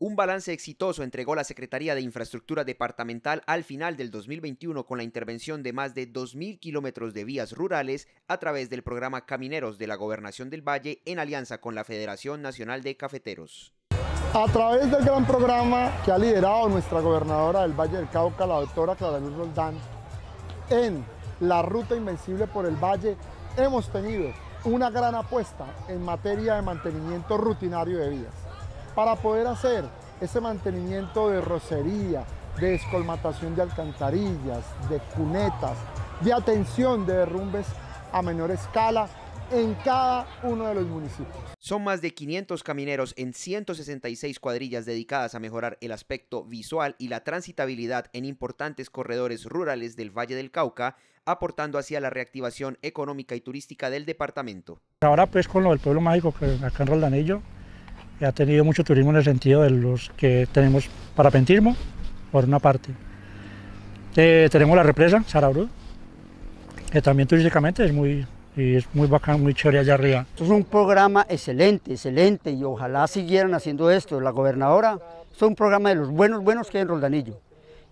Un balance exitoso entregó la Secretaría de Infraestructura Departamental al final del 2021 con la intervención de más de 2.000 kilómetros de vías rurales a través del programa Camineros de la Gobernación del Valle en alianza con la Federación Nacional de Cafeteros. A través del gran programa que ha liderado nuestra gobernadora del Valle del Cauca, la doctora Clara Roldán, en la ruta invencible por el Valle, hemos tenido una gran apuesta en materia de mantenimiento rutinario de vías para poder hacer ese mantenimiento de rocería, de escolmatación de alcantarillas, de cunetas, de atención de derrumbes a menor escala en cada uno de los municipios. Son más de 500 camineros en 166 cuadrillas dedicadas a mejorar el aspecto visual y la transitabilidad en importantes corredores rurales del Valle del Cauca, aportando hacia la reactivación económica y turística del departamento. Ahora pues con lo del pueblo mágico que pues, acá en Roldanillo, ha tenido mucho turismo en el sentido de los que tenemos parapentismo, por una parte. Eh, tenemos la represa, Sarabru, que también turísticamente es muy, y es muy bacán, muy chévere allá arriba. Esto es un programa excelente, excelente, y ojalá siguieran haciendo esto. La gobernadora, es un programa de los buenos, buenos que hay en Roldanillo.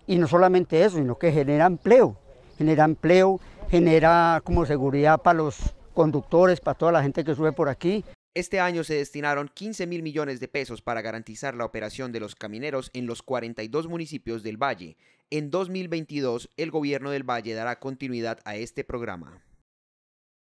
Y no solamente eso, sino que genera empleo, genera empleo, genera como seguridad para los conductores, para toda la gente que sube por aquí, este año se destinaron 15 mil millones de pesos para garantizar la operación de los camineros en los 42 municipios del Valle. En 2022, el gobierno del Valle dará continuidad a este programa.